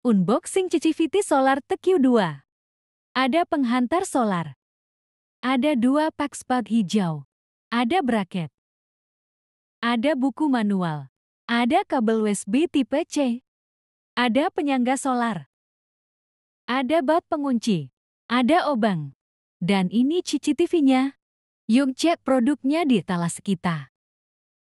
Unboxing CCTV Solar TQ2 Ada penghantar solar Ada dua spot hijau Ada bracket Ada buku manual Ada kabel USB tipe C Ada penyangga solar Ada baut pengunci Ada obang Dan ini CCTV-nya Yuk cek produknya di talas kita